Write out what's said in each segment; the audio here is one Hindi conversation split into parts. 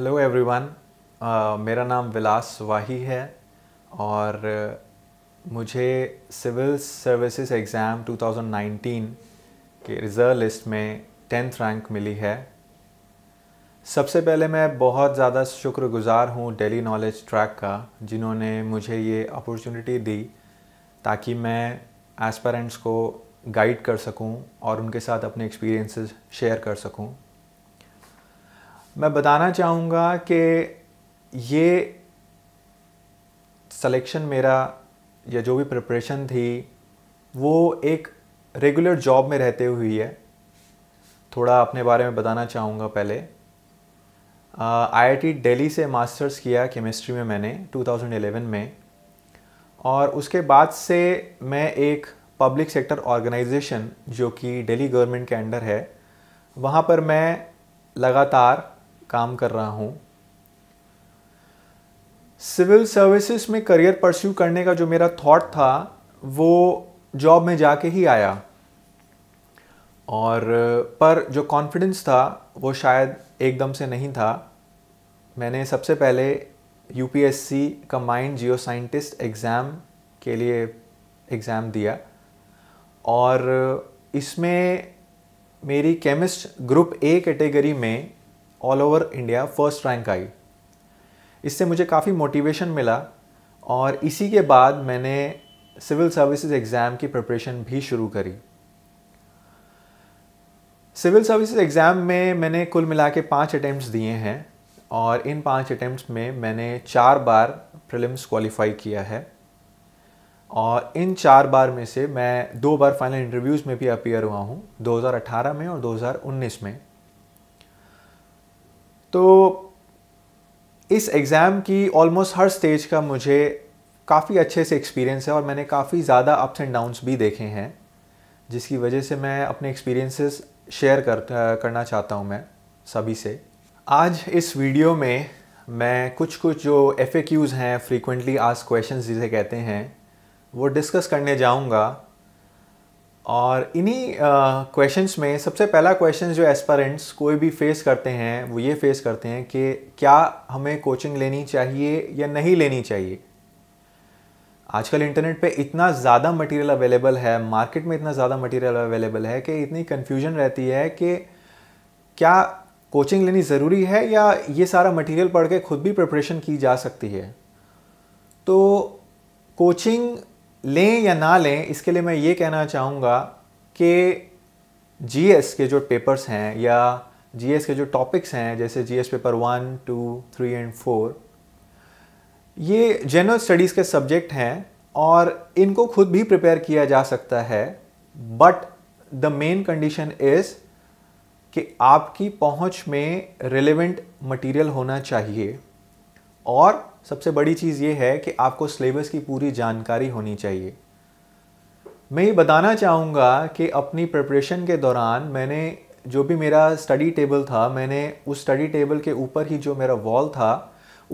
हेलो एवरीवन uh, मेरा नाम विलास वाही है और uh, मुझे सिविल सर्विसेज एग्ज़ाम 2019 के रिज़ल्ट लिस्ट में टेंथ रैंक मिली है सबसे पहले मैं बहुत ज़्यादा शुक्रगुज़ार हूँ डेली नॉलेज ट्रैक का जिन्होंने मुझे ये अपॉर्चुनिटी दी ताकि मैं एस्परेंट्स को गाइड कर सकूँ और उनके साथ अपने एक्सपीरियंसेस शेयर कर सकूँ मैं बताना चाहूँगा कि ये सिलेक्शन मेरा या जो भी प्रिपरेशन थी वो एक रेगुलर जॉब में रहते हुई है थोड़ा अपने बारे में बताना चाहूँगा पहले आईआईटी दिल्ली से मास्टर्स किया केमिस्ट्री में मैंने 2011 में और उसके बाद से मैं एक पब्लिक सेक्टर ऑर्गेनाइजेशन जो कि दिल्ली गवर्नमेंट के अंडर है वहाँ पर मैं लगातार काम कर रहा हूँ सिविल सर्विसेज में करियर परस्यू करने का जो मेरा थॉट था वो जॉब में जाके ही आया और पर जो कॉन्फिडेंस था वो शायद एकदम से नहीं था मैंने सबसे पहले यूपीएससी माइंड जियो साइंटिस्ट एग्ज़ाम के लिए एग्ज़ाम दिया और इसमें मेरी केमिस्ट ग्रुप ए कैटेगरी में all over India first rank आई इससे मुझे काफ़ी मोटिवेशन मिला और इसी के बाद मैंने सिविल सर्विसेज एग्ज़ाम की प्रिपरेशन भी शुरू करी सिविल सर्विसेज एग्ज़ाम में मैंने कुल मिला के पाँच अटैम्प्ट दिए हैं और इन पाँच अटैम्प्ट में मैंने चार बार प्रिलिम्स क्वालिफाई किया है और इन चार बार में से मैं दो बार फाइनल इंटरव्यूज़ में भी अपियर हुआ हूँ 2018 में और 2019 में तो इस एग्ज़ाम की ऑलमोस्ट हर स्टेज का मुझे काफ़ी अच्छे से एक्सपीरियंस है और मैंने काफ़ी ज़्यादा अप्स एंड डाउन्स भी देखे हैं जिसकी वजह से मैं अपने एक्सपीरियंसेस शेयर कर करना चाहता हूँ मैं सभी से आज इस वीडियो में मैं कुछ कुछ जो एफ हैं फ्रीक्वेंटली आज क्वेश्चन जिसे कहते हैं वो डिस्कस करने जाऊँगा और इन्हीं क्वेश्चंस में सबसे पहला क्वेश्चन जो एस्परेंट्स कोई भी फेस करते हैं वो ये फेस करते हैं कि क्या हमें कोचिंग लेनी चाहिए या नहीं लेनी चाहिए आजकल इंटरनेट पे इतना ज़्यादा मटेरियल अवेलेबल है मार्केट में इतना ज़्यादा मटेरियल अवेलेबल है कि इतनी कन्फ्यूजन रहती है कि क्या कोचिंग लेनी ज़रूरी है या ये सारा मटेरियल पढ़ के खुद भी प्रिपरेशन की जा सकती है तो कोचिंग लें या ना लें इसके लिए मैं ये कहना चाहूँगा कि जी के जो पेपर्स हैं या जी के जो टॉपिक्स हैं जैसे G paper one two three and four ये जनरल स्टडीज़ के सब्जेक्ट हैं और इनको खुद भी प्रिपेयर किया जा सकता है but the main condition is कि आपकी पहुंच में रिलेवेंट मटेरियल होना चाहिए और सबसे बड़ी चीज़ ये है कि आपको सिलेबस की पूरी जानकारी होनी चाहिए मैं ये बताना चाहूँगा कि अपनी प्रिपरेशन के दौरान मैंने जो भी मेरा स्टडी टेबल था मैंने उस स्टडी टेबल के ऊपर ही जो मेरा वॉल था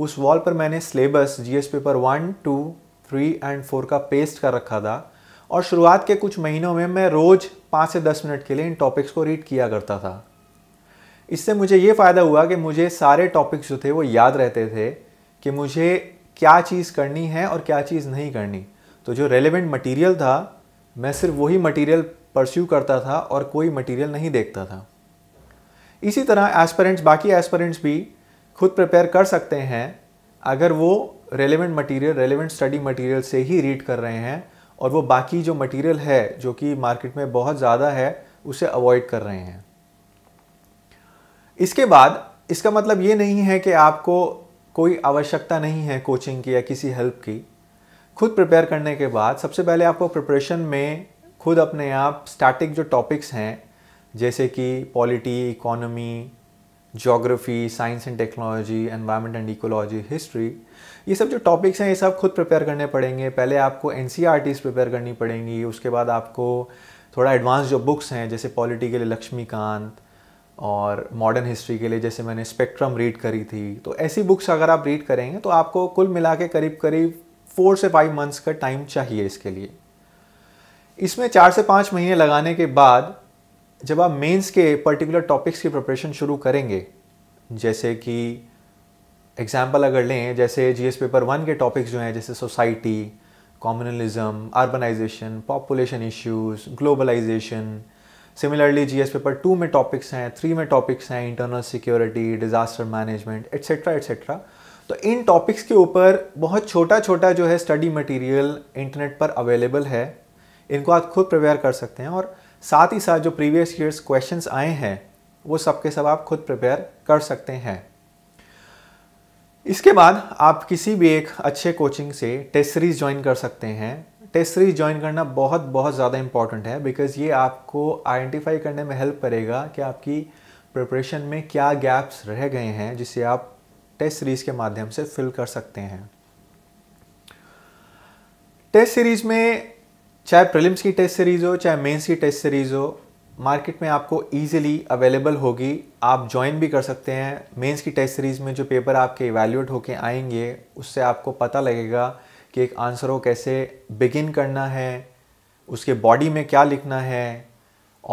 उस वॉल पर मैंने syllabus G S paper one two three and four का पेस्ट कर रखा था और शुरुआत के कुछ महीनों में मैं रोज़ पाँच से दस मिनट के लिए इन टॉपिक्स को रीड किया करता था इससे मुझे ये फ़ायदा हुआ कि मुझे सारे टॉपिक्स जो थे वो याद रहते थे कि मुझे क्या चीज़ करनी है और क्या चीज़ नहीं करनी तो जो रेलिवेंट मटेरियल था मैं सिर्फ वही मटेरियल परस्यू करता था और कोई मटेरियल नहीं देखता था इसी तरह एस्परेंट्स बाकी एस्परेंट्स भी खुद प्रिपेयर कर सकते हैं अगर वो relevant material relevant study material से ही रीड कर रहे हैं और वो बाकी जो मटेरियल है जो कि मार्केट में बहुत ज़्यादा है उसे अवॉइड कर रहे हैं इसके बाद इसका मतलब ये नहीं है कि आपको कोई आवश्यकता नहीं है कोचिंग की या किसी हेल्प की खुद प्रिपेयर करने के बाद सबसे पहले आपको प्रिपरेशन में खुद अपने आप स्टैटिक जो टॉपिक्स हैं जैसे कि polity economy geography science and technology environment and ecology history ये सब जो टॉपिक्स हैं ये सब खुद प्रिपेयर करने पड़ेंगे पहले आपको एन प्रिपेयर e करनी पड़ेंगी उसके बाद आपको थोड़ा एडवांस जो बुक्स हैं जैसे पॉलिटी के लिए लक्ष्मीकांत और मॉडर्न हिस्ट्री के लिए जैसे मैंने स्पेक्ट्रम रीड करी थी तो ऐसी बुक्स अगर आप रीड करेंगे तो आपको कुल मिला के करीब करीब फोर से फाइव मंथ्स का टाइम चाहिए इसके लिए इसमें चार से पाँच महीने लगाने के बाद जब आप मेंस के पर्टिकुलर टॉपिक्स की प्रिपरेशन शुरू करेंगे जैसे कि एग्जाम्पल अगर लें जैसे जी पेपर वन के टॉपिक्स जो हैं जैसे society communalism urbanisation population issues globalisation similarly G paper two में टॉपिक्स हैं थ्री में टॉपिक्स हैं internal security disaster management etcetera etcetera तो इन टॉपिक्स के ऊपर बहुत छोटा छोटा जो है स्टडी मटेरियल इंटरनेट पर अवेलेबल है इनको आप खुद प्रिपेयर कर सकते हैं और साथ ही साथ जो प्रीवियस ईयर्स क्वेश्चन आए हैं वो सब के सब आप खुद प्रिपेयर कर सकते हैं इसके बाद आप किसी भी एक अच्छे कोचिंग से टेस्ट सीरीज़ ज्वाइन कर सकते हैं टेस्ट सीरीज ज्वाइन करना बहुत बहुत ज़्यादा इंपॉर्टेंट है बिकॉज ये आपको आइडेंटिफाई करने में हेल्प करेगा कि आपकी प्रिपरेशन में क्या गैप्स रह गए हैं जिसे आप टेस्ट सीरीज़ के माध्यम से फिल कर सकते हैं टेस्ट सीरीज़ में चाहे प्रिलिम्स की टेस्ट सीरीज़ हो चाहे मेंस की टेस्ट सीरीज़ हो मार्केट में आपको ईजिली अवेलेबल होगी आप ज्वाइन भी कर सकते हैं मेंस की टेस्ट सीरीज़ में जो पेपर आपके इवेल्यूएट होके आएंगे उससे आपको पता लगेगा कि एक आंसर को कैसे बिगिन करना है उसके बॉडी में क्या लिखना है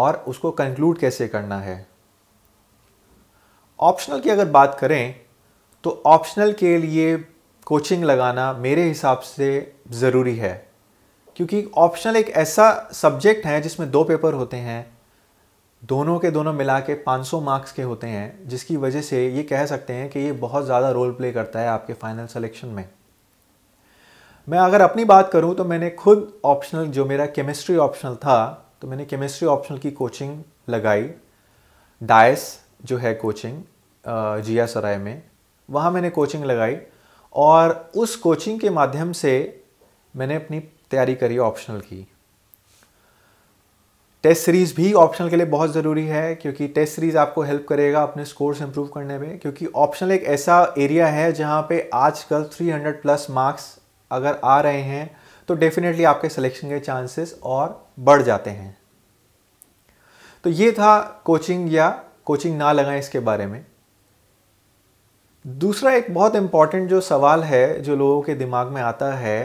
और उसको कंक्लूड कैसे करना है ऑप्शनल की अगर बात करें तो ऑप्शनल के लिए कोचिंग लगाना मेरे हिसाब से ज़रूरी है क्योंकि ऑप्शनल एक ऐसा सब्जेक्ट है जिसमें दो पेपर होते हैं दोनों के दोनों मिला के 500 मार्क्स के होते हैं जिसकी वजह से ये कह सकते हैं कि ये बहुत ज़्यादा रोल प्ले करता है आपके फाइनल सिलेक्शन में मैं अगर अपनी बात करूँ तो मैंने खुद ऑप्शनल जो मेरा केमिस्ट्री ऑप्शनल था तो मैंने केमिस्ट्री ऑप्शनल की कोचिंग लगाई डायस जो है कोचिंग जिया सराय में वहाँ मैंने कोचिंग लगाई और उस कोचिंग के माध्यम से मैंने अपनी तैयारी करी ऑप्शनल की टेस्ट सीरीज़ भी ऑप्शनल के लिए बहुत ज़रूरी है क्योंकि टेस्ट सीरीज़ आपको हेल्प करेगा अपने स्कोर्स इंप्रूव करने में क्योंकि ऑप्शनल एक ऐसा एरिया है जहाँ पे आजकल 300 प्लस मार्क्स अगर आ रहे हैं तो डेफिनेटली आपके सिलेक्शन के चांसेस और बढ़ जाते हैं तो ये था कोचिंग या कोचिंग ना लगाएं इसके बारे में दूसरा एक बहुत इम्पॉर्टेंट जो सवाल है जो लोगों के दिमाग में आता है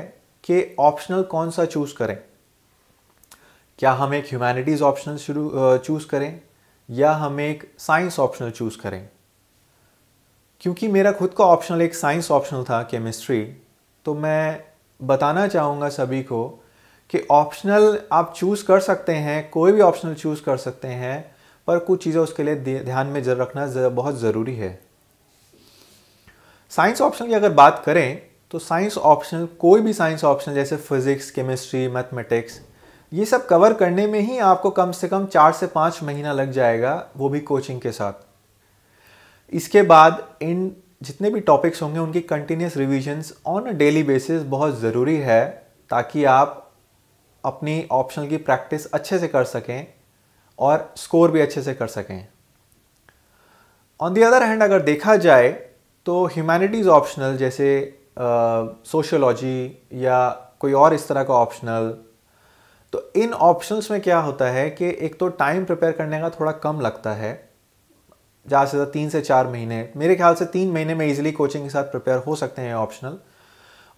कि ऑप्शनल कौन सा चूज़ करें क्या हम एक ह्यूमैनिटीज़ ऑप्शनल शुरू चूज़ करें या हम एक साइंस ऑप्शनल चूज़ करें क्योंकि मेरा खुद का ऑप्शनल एक साइंस ऑप्शनल था केमिस्ट्री तो मैं बताना चाहूँगा सभी को कि ऑप्शनल आप चूज़ कर सकते हैं कोई भी ऑप्शनल चूज़ कर सकते हैं पर कुछ चीज़ें उसके लिए ध्यान में जरूर रखना बहुत ज़रूरी है साइंस ऑप्शन की अगर बात करें तो साइंस ऑप्शनल कोई भी साइंस ऑप्शन जैसे फिज़िक्स केमिस्ट्री मैथमेटिक्स ये सब कवर करने में ही आपको कम से कम चार से पाँच महीना लग जाएगा वो भी कोचिंग के साथ इसके बाद इन जितने भी टॉपिक्स होंगे उनकी continuous revisions on a daily basis बहुत ज़रूरी है ताकि आप अपनी ऑप्शनल की प्रैक्टिस अच्छे से कर सकें और स्कोर भी अच्छे से कर सकें ऑन दी अदर हैंड अगर देखा जाए तो ह्यूमैनिटीज़ ऑप्शनल जैसे सोशोलॉजी uh, या कोई और इस तरह का ऑप्शनल तो इन ऑप्शंस में क्या होता है कि एक तो टाइम प्रिपेयर करने का थोड़ा कम लगता है ज़्यादा से ज़्यादा तो तीन से चार महीने मेरे ख्याल से तीन महीने में ईजिली कोचिंग के साथ प्रिपेयर हो सकते हैं ऑप्शनल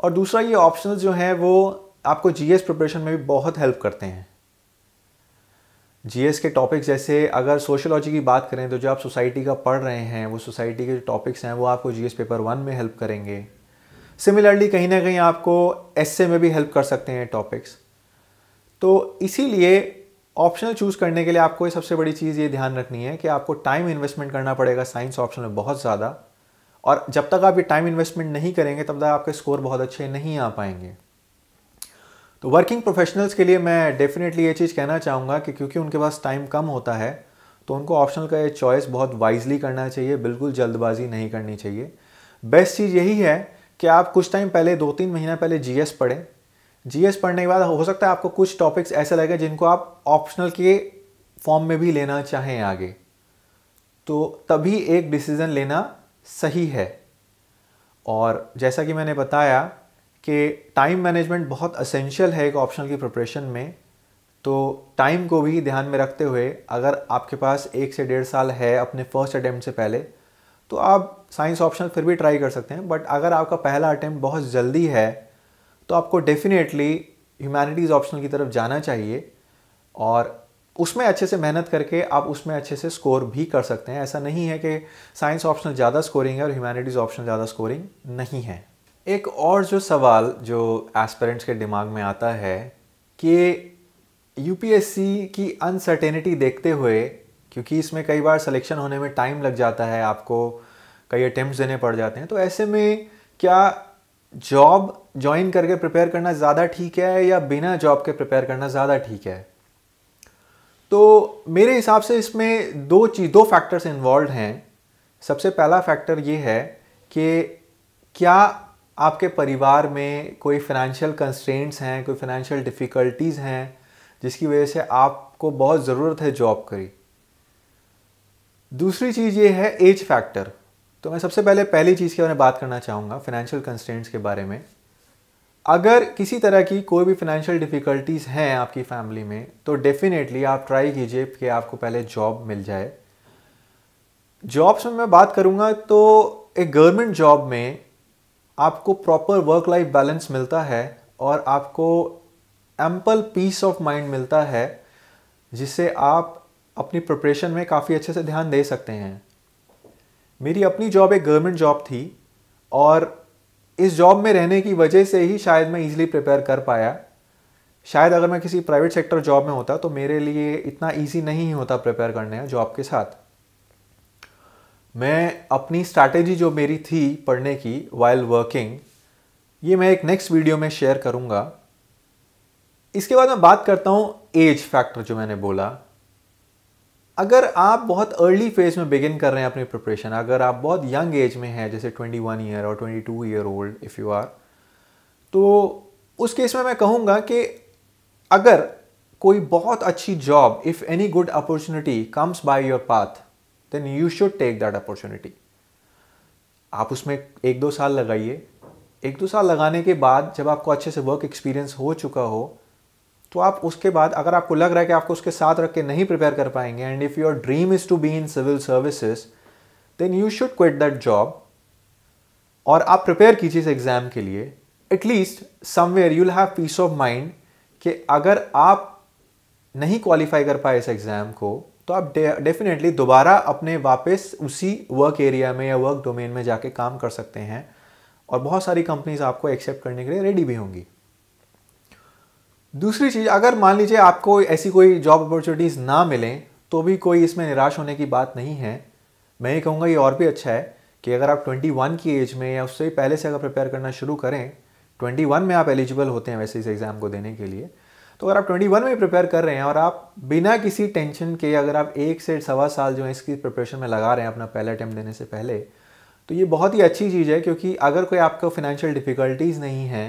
और दूसरा ये ऑप्शनल जो है वो आपको जीएस प्रिपरेशन में भी बहुत हेल्प करते हैं जीएस के टॉपिक्स जैसे अगर सोशोलॉजी की बात करें तो जो आप सोसाइटी का पढ़ रहे हैं वो सोसाइटी के जो टॉपिक्स हैं वो आपको जीएस पेपर वन में हेल्प करेंगे सिमिलरली कहीं ना कहीं आपको ए में भी हेल्प कर सकते हैं टॉपिक्स तो इसीलिए ऑप्शनल चूज़ करने के लिए आपको ये सबसे बड़ी चीज़ ये ध्यान रखनी है कि आपको टाइम इन्वेस्टमेंट करना पड़ेगा साइंस ऑप्शन में बहुत ज़्यादा और जब तक आप ये टाइम इन्वेस्टमेंट नहीं करेंगे तब तक आपके स्कोर बहुत अच्छे नहीं आ पाएंगे तो वर्किंग प्रोफेशनल्स के लिए मैं डेफिनेटली ये चीज़ कहना चाहूँगा कि क्योंकि उनके पास टाइम कम होता है तो उनको ऑप्शनल का ये चॉइस बहुत वाइजली करना चाहिए बिल्कुल जल्दबाजी नहीं करनी चाहिए बेस्ट चीज़ यही है कि आप कुछ टाइम पहले दो तीन महीना पहले जीएस पढ़ें जीएस पढ़ने के बाद हो सकता है आपको कुछ टॉपिक्स ऐसे लगे जिनको आप ऑप्शनल के फॉर्म में भी लेना चाहें आगे तो तभी एक डिसीज़न लेना सही है और जैसा कि मैंने बताया कि टाइम मैनेजमेंट बहुत असेंशियल है एक ऑप्शनल की प्रिपरेशन में तो टाइम को भी ध्यान में रखते हुए अगर आपके पास एक से डेढ़ साल है अपने फर्स्ट अटैम्प्ट से पहले तो आप साइंस ऑप्शन फिर भी ट्राई कर सकते हैं बट अगर आपका पहला अटैम्प्ट बहुत जल्दी है तो आपको डेफिनेटली ह्यूमैनिटीज़ ऑप्शनल की तरफ जाना चाहिए और उसमें अच्छे से मेहनत करके आप उसमें अच्छे से स्कोर भी कर सकते हैं ऐसा नहीं है कि साइंस ऑप्शनल ज़्यादा स्कोरिंग है और ह्यूमैनिटीज़ ऑप्शनल ज़्यादा स्कोरिंग नहीं है एक और जो सवाल जो एस्पेरेंट्स के दिमाग में आता है कि यू की अनसर्टेनिटी देखते हुए क्योंकि इसमें कई बार सिलेक्शन होने में टाइम लग जाता है आपको कई अटैम्प्ट देने पड़ जाते हैं तो ऐसे में क्या जॉब ज्वाइन करके प्रिपेयर करना ज़्यादा ठीक है या बिना जॉब के प्रिपेयर करना ज़्यादा ठीक है तो मेरे हिसाब से इसमें दो चीज़ दो फैक्टर्स इन्वॉल्व हैं सबसे पहला फैक्टर ये है कि क्या आपके परिवार में कोई फाइनेंशियल कंस्ट्रेंट्स हैं कोई फाइनेंशियल डिफ़िकल्टीज़ हैं जिसकी वजह से आपको बहुत ज़रूरत है जॉब करी दूसरी चीज़ ये है एज फैक्टर तो मैं सबसे पहले पहली चीज़ के बारे में बात करना चाहूँगा फाइनेंशियल कंस्ट्रेंट्स के बारे में अगर किसी तरह की कोई भी फाइनेंशियल डिफ़िकल्टीज़ हैं आपकी फैमिली में तो डेफ़िनेटली आप ट्राई कीजिए कि आपको पहले जॉब मिल जाए जॉब्स में मैं बात करूँगा तो एक गवर्नमेंट जॉब में आपको प्रॉपर वर्क लाइफ बैलेंस मिलता है और आपको एम्पल पीस ऑफ माइंड मिलता है जिससे आप अपनी प्रिपरेशन में काफ़ी अच्छे से ध्यान दे सकते हैं मेरी अपनी जॉब एक गवर्नमेंट जॉब थी और इस जॉब में रहने की वजह से ही शायद मैं इजीली प्रिपेयर कर पाया शायद अगर मैं किसी प्राइवेट सेक्टर जॉब में होता तो मेरे लिए इतना ईजी नहीं होता प्रिपेयर करने जॉब के साथ मैं अपनी स्ट्रैटेजी जो मेरी थी पढ़ने की वाइल वर्किंग ये मैं एक नेक्स्ट वीडियो में शेयर करूँगा इसके बाद मैं बात करता हूँ एज फैक्टर जो मैंने बोला अगर आप बहुत अर्ली फेज में बिगिन कर रहे हैं अपनी प्रिपरेशन अगर आप बहुत यंग एज में हैं जैसे 21 ईयर और 22 year old if you are तो उस केस में मैं कहूँगा कि अगर कोई बहुत अच्छी job if any good opportunity comes by your path then you should take that opportunity आप उसमें एक दो साल लगाइए एक दो साल लगाने के बाद जब आपको अच्छे से वर्क एक्सपीरियंस हो चुका हो तो आप उसके बाद अगर आपको लग रहा है कि आपको उसके साथ रख के नहीं प्रिपेयर कर पाएंगे and if your dream is to be in civil services then you should quit that job और आप प्रिपेयर कीजिए इस एग्ज़ाम के लिए at least somewhere you'll have peace of mind कि अगर आप नहीं क्वालिफाई कर पाए इस एग्ज़ाम को तो आप डेफिनेटली दोबारा अपने वापस उसी वर्क एरिया में या वर्क डोमेन में जाके काम कर सकते हैं और बहुत सारी कंपनीज आपको एक्सेप्ट करने के लिए रेडी भी होंगी दूसरी चीज़ अगर मान लीजिए आपको ऐसी कोई जॉब अपॉर्चुनिटीज़ ना मिलें तो भी कोई इसमें निराश होने की बात नहीं है मैं ये कहूँगा ये और भी अच्छा है कि अगर आप 21 की एज में या उससे पहले से अगर प्रिपेयर करना शुरू करें 21 में आप एलिजिबल होते हैं वैसे इस एग्ज़ाम को देने के लिए तो अगर आप 21 में प्रिपेयर कर रहे हैं और आप बिना किसी टेंशन के अगर आप एक से सवा साल जो है इसकी प्रिपरेशन में लगा रहे हैं अपना पहला अटैम्प्ट देने से पहले तो ये बहुत ही अच्छी चीज़ है क्योंकि अगर कोई आपको फाइनेंशियल डिफ़िकल्टीज़ नहीं है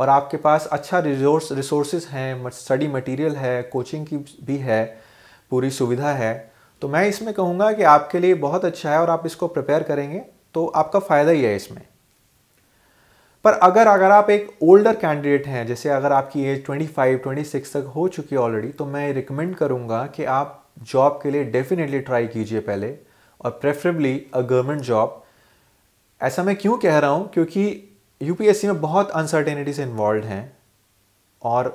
और आपके पास अच्छा रिसोर्स रिसोर्सेज हैं स्टडी मटेरियल है कोचिंग की भी है पूरी सुविधा है तो मैं इसमें कहूँगा कि आपके लिए बहुत अच्छा है और आप इसको प्रिपेयर करेंगे तो आपका फ़ायदा ही है इसमें पर अगर अगर आप एक ओल्डर कैंडिडेट हैं जैसे अगर आपकी एज 25, 26 तक हो चुकी है ऑलरेडी तो मैं रिकमेंड करूँगा कि आप जॉब के लिए डेफिनेटली ट्राई कीजिए पहले और प्रेफरेबली अ गवर्नमेंट जॉब ऐसा मैं क्यों कह रहा हूँ क्योंकि यूपीएससी में बहुत अनसर्टेनिटीज इन्वॉल्व हैं और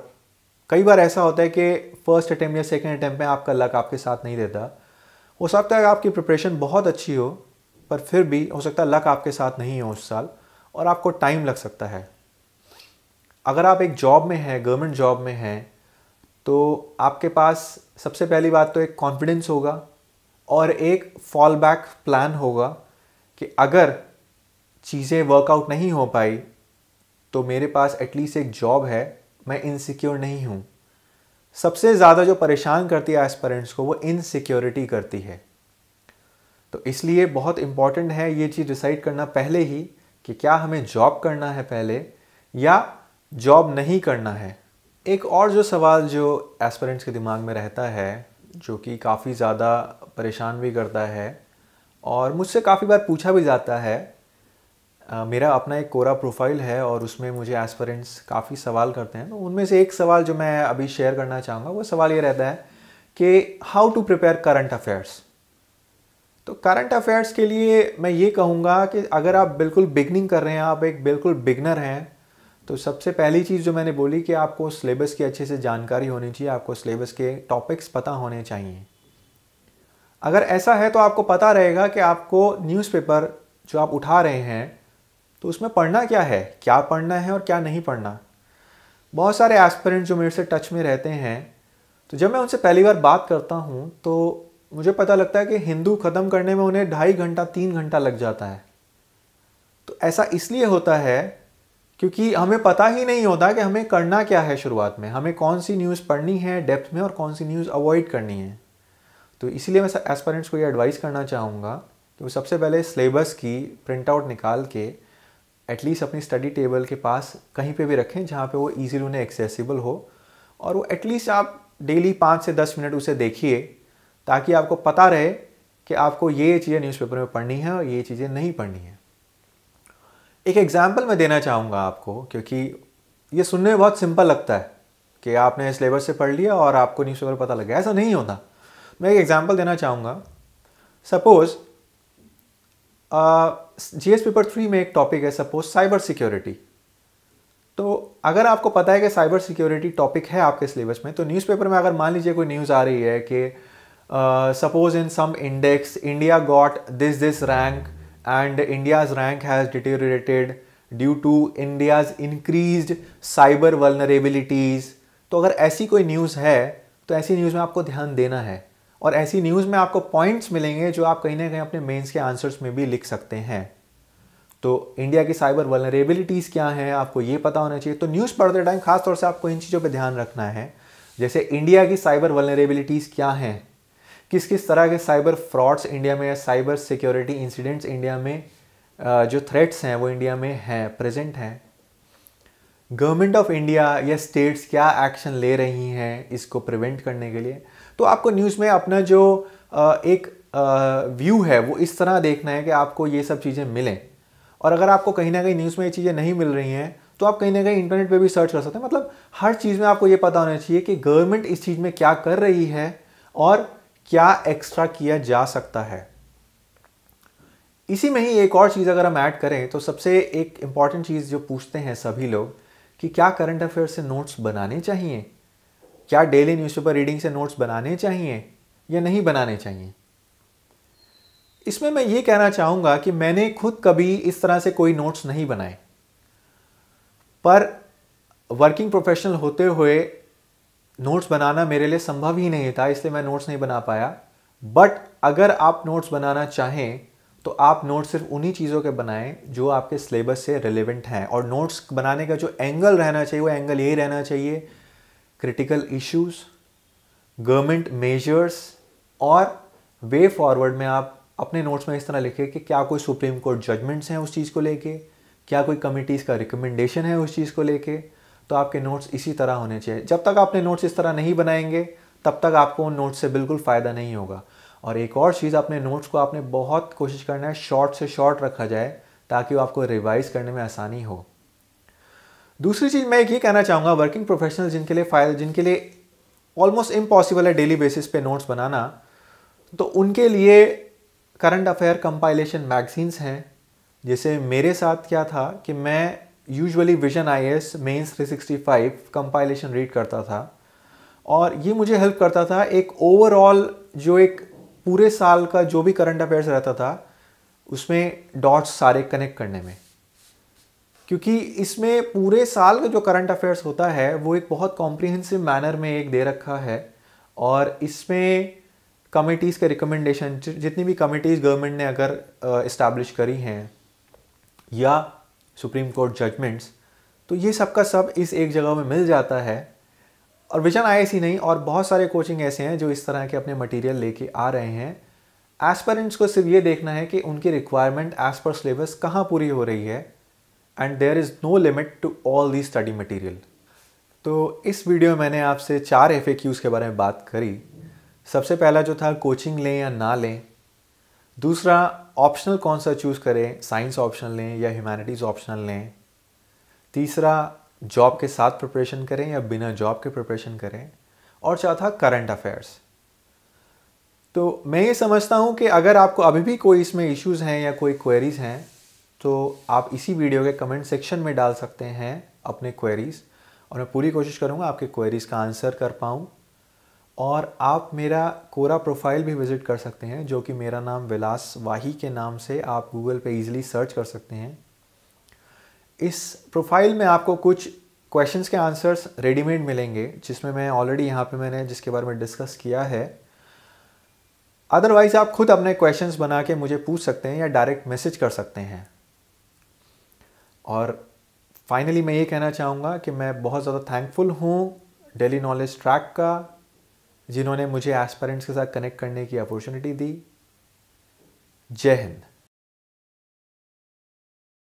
कई बार ऐसा होता है कि फर्स्ट अटैम्प्ट या सेकेंड अटैम्प्ट में आपका लक आपके साथ नहीं देता हो सकता है आपकी प्रिपरेशन बहुत अच्छी हो पर फिर भी हो सकता है लक आपके साथ नहीं हो उस साल और आपको टाइम लग सकता है अगर आप एक जॉब में हैं गवर्नमेंट जॉब में हैं तो आपके पास सबसे पहली बात तो एक कॉन्फिडेंस होगा और एक फॉल बैक प्लान होगा कि अगर चीज़ें वर्कआउट नहीं हो पाई तो मेरे पास एटलीस्ट एक जॉब है मैं इनसिक्योर नहीं हूँ सबसे ज़्यादा जो परेशान करती है एस्पेरेंट्स को वो इनसिक्योरिटी करती है तो इसलिए बहुत इम्पॉर्टेंट है ये चीज़ डिसाइड करना पहले ही कि क्या हमें जॉब करना है पहले या जॉब नहीं करना है एक और जो सवाल जो एस्पेरेंट्स के दिमाग में रहता है जो कि काफ़ी ज़्यादा परेशान भी करता है और मुझसे काफ़ी बार पूछा भी जाता है मेरा अपना एक कोरा प्रोफाइल है और उसमें मुझे एस्परेंट्स काफ़ी सवाल करते हैं तो उनमें से एक सवाल जो मैं अभी शेयर करना चाहूँगा वो सवाल ये रहता है कि how to prepare current affairs तो करंट अफेयर्स के लिए मैं ये कहूँगा कि अगर आप बिल्कुल बिगनिंग कर रहे हैं आप एक बिल्कुल बिगनर हैं तो सबसे पहली चीज़ जो मैंने बोली कि आपको सिलेबस की अच्छे से जानकारी होनी चाहिए आपको सिलेबस के टॉपिक्स पता होने चाहिए अगर ऐसा है तो आपको पता रहेगा कि आपको न्यूज़पेपर जो आप उठा रहे हैं तो उसमें पढ़ना क्या है क्या पढ़ना है और क्या नहीं पढ़ना बहुत सारे एस्पिरेंट जो मेरे से टच में रहते हैं तो जब मैं उनसे पहली बार बात करता हूँ तो मुझे पता लगता है कि हिंदू ख़त्म करने में उन्हें ढाई घंटा तीन घंटा लग जाता है तो ऐसा इसलिए होता है क्योंकि हमें पता ही नहीं होता कि हमें करना क्या है शुरुआत में हमें कौन सी न्यूज़ पढ़नी है डेप्थ में और कौन सी न्यूज़ अवॉइड करनी है तो इसीलिए मैं एस्पेरेंट्स को ये एडवाइस करना चाहूँगा कि वो सबसे पहले सिलेबस की प्रिंट आउट निकाल के एटलीस्ट अपनी स्टडी टेबल के पास कहीं पे भी रखें जहाँ पे वो ईजिली उन्हें एक्सेसिबल हो और वो एटलीस्ट आप डेली पाँच से दस मिनट उसे देखिए ताकि आपको पता रहे कि आपको ये चीज़ें न्यूज़पेपर में पढ़नी है और ये चीज़ें नहीं पढ़नी है एक एग्ज़ाम्पल मैं देना चाहूँगा आपको क्योंकि ये सुनने में बहुत सिंपल लगता है कि आपने सिलेबस से पढ़ लिया और आपको न्यूज़पेपर पता लग गया ऐसा नहीं होता मैं एक एग्ज़ाम्पल देना चाहूँगा सपोज़ जी पेपर थ्री में एक टॉपिक है सपोज साइबर सिक्योरिटी तो अगर आपको पता है कि साइबर सिक्योरिटी टॉपिक है आपके सिलेबस में तो न्यूज़पेपर में अगर मान लीजिए कोई न्यूज़ आ रही है कि suppose in some index India got this this rank and India's rank has deteriorated due to India's increase cyber vulnerabilities तो अगर ऐसी कोई न्यूज़ है तो ऐसी न्यूज़ में आपको ध्यान देना है और ऐसी न्यूज़ में आपको पॉइंट्स मिलेंगे जो आप कहीं ना कहीं अपने मेंस के आंसर्स में भी लिख सकते हैं तो इंडिया की साइबर वलरेबिलिटीज क्या हैं आपको ये पता होना चाहिए तो न्यूज़ पढ़ते टाइम खासतौर से आपको इन चीज़ों पर ध्यान रखना है जैसे इंडिया की साइबर वलरेबिलिटीज क्या हैं किस किस तरह के साइबर फ्रॉड्स इंडिया में या साइबर सिक्योरिटी इंसिडेंट्स इंडिया में जो थ्रेट्स हैं वो इंडिया में हैं प्रेजेंट हैं गवर्नमेंट ऑफ इंडिया या स्टेट्स क्या एक्शन ले रही हैं इसको प्रिवेंट करने के लिए तो आपको न्यूज़ में अपना जो एक व्यू है वो इस तरह देखना है कि आपको ये सब चीज़ें मिलें और अगर आपको कहीं ना कहीं न्यूज़ में ये चीज़ें नहीं मिल रही हैं तो आप कहीं ना कहीं इंटरनेट पे भी सर्च कर सकते हैं मतलब हर चीज़ में आपको ये पता होना चाहिए कि गवर्नमेंट इस चीज़ में क्या कर रही है और क्या एक्स्ट्रा किया जा सकता है इसी में ही एक और चीज़ अगर हम ऐड करें तो सबसे एक इम्पॉर्टेंट चीज़ जो पूछते हैं सभी लोग कि क्या करंट अफेयर से नोट्स बनाने चाहिए क्या डेली न्यूज़पेपर रीडिंग से नोट्स बनाने चाहिए या नहीं बनाने चाहिए इसमें मैं ये कहना चाहूँगा कि मैंने खुद कभी इस तरह से कोई नोट्स नहीं बनाए पर वर्किंग प्रोफेशनल होते हुए नोट्स बनाना मेरे लिए संभव ही नहीं था इसलिए मैं नोट्स नहीं बना पाया बट अगर आप नोट्स बनाना चाहें तो आप नोट्स सिर्फ उन्हीं चीज़ों के बनाएं जो आपके सिलेबस से रिलेवेंट हैं और नोट्स बनाने का जो एंगल रहना चाहिए वो एंगल यही रहना चाहिए क्रिटिकल इश्यूज गवर्नमेंट मेजर्स और वे फॉरवर्ड में आप अपने नोट्स में इस तरह लिखें कि क्या कोई सुप्रीम कोर्ट जजमेंट्स हैं उस चीज़ को लेके क्या कोई कमिटीज़ का रिकमेंडेशन है उस चीज़ को लेके तो आपके नोट्स इसी तरह होने चाहिए जब तक आपने नोट्स इस तरह नहीं बनाएंगे तब तक आपको उन नोट्स से बिल्कुल फ़ायदा नहीं होगा और एक और चीज़ अपने नोट्स को आपने बहुत कोशिश करना है शॉर्ट से शॉर्ट रखा जाए ताकि वो आपको रिवाइज़ करने में आसानी हो दूसरी चीज़ मैं एक ये कहना चाहूँगा वर्किंग प्रोफेशनल जिनके लिए फाइल जिनके लिए ऑलमोस्ट इम्पॉसिबल है डेली बेसिस पे नोट्स बनाना तो उनके लिए करंट अफेयर कंपाइलेशन मैगजीन्स हैं जैसे मेरे साथ क्या था कि मैं usually vision I S mains three sixty five compilation read करता था और ये मुझे हेल्प करता था एक ओवरऑल जो एक पूरे साल का जो भी करंट अफेयर्स रहता था उसमें डॉट्स सारे कनेक्ट करने में क्योंकि इसमें पूरे साल का जो करंट अफेयर्स होता है वो एक बहुत कॉम्प्रिहेंसिव मैनर में एक दे रखा है और इसमें कमिटीज़ के रिकमेंडेशन जितनी भी कमिटीज़ गवर्नमेंट ने अगर इस्टेब्लिश करी हैं या सुप्रीम कोर्ट जजमेंट्स तो ये सब का सब इस एक जगह में मिल जाता है और विजन आई नहीं और बहुत सारे कोचिंग ऐसे हैं जो इस तरह के अपने मटेरियल लेके आ रहे हैं एस्पेरेंट्स को सिर्फ ये देखना है कि उनकी रिक्वायरमेंट एज पर सिलेबस कहाँ पूरी हो रही है and there is no limit to all the study material तो इस वीडियो में मैंने आपसे चार एफ के बारे में बात करी सबसे पहला जो था कोचिंग लें या ना लें दूसरा ऑप्शनल कौन सा चूज़ करें साइंस ऑप्शन लें या ह्यूमैनिटीज़ ऑप्शनल लें तीसरा जॉब के साथ प्रिपरेशन करें या बिना जॉब के प्रिपरेशन करें और चौथा करंट अफेयर्स तो मैं ये समझता हूँ कि अगर आपको अभी भी कोई इसमें इश्यूज हैं या कोई क्वेरीज हैं तो आप इसी वीडियो के कमेंट सेक्शन में डाल सकते हैं अपने क्वेरीज़ और मैं पूरी कोशिश करूँगा आपके क्वेरीज़ का आंसर कर पाऊँ और आप मेरा कोरा प्रोफाइल भी विज़िट कर सकते हैं जो कि मेरा नाम विलास वाही के नाम से आप गूगल पे इजीली सर्च कर सकते हैं इस प्रोफाइल में आपको कुछ क्वेश्चंस के आंसर्स रेडीमेड मिलेंगे जिसमें मैं ऑलरेडी यहाँ पे मैंने जिसके बारे में डिस्कस किया है अदरवाइज़ आप खुद अपने क्वेश्चंस बना के मुझे पूछ सकते हैं या डायरेक्ट मैसेज कर सकते हैं और फाइनली मैं ये कहना चाहूँगा कि मैं बहुत ज़्यादा थैंकफुल हूँ डेली नॉलेज ट्रैक का जिन्होंने मुझे एस्पेरेंट्स के साथ कनेक्ट करने की अपॉर्चुनिटी दी जय हिंद